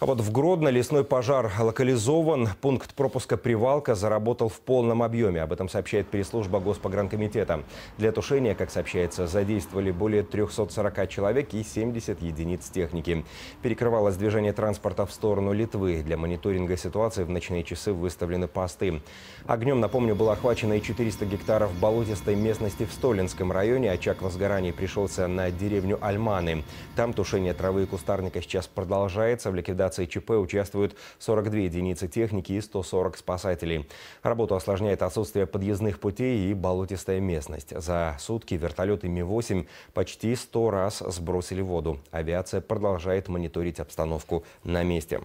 А вот в Гродно лесной пожар локализован. Пункт пропуска «Привалка» заработал в полном объеме. Об этом сообщает пресс-служба Госпогранкомитета. Для тушения, как сообщается, задействовали более 340 человек и 70 единиц техники. Перекрывалось движение транспорта в сторону Литвы. Для мониторинга ситуации в ночные часы выставлены посты. Огнем, напомню, было охвачено и 400 гектаров болотистой местности в Столинском районе. Очаг возгораний пришелся на деревню Альманы. Там тушение травы и кустарника сейчас продолжается. В ликвидации ликвидации ЧП участвуют 42 единицы техники и 140 спасателей. Работу осложняет отсутствие подъездных путей и болотистая местность. За сутки вертолеты Ми-8 почти 100 раз сбросили воду. Авиация продолжает мониторить обстановку на месте.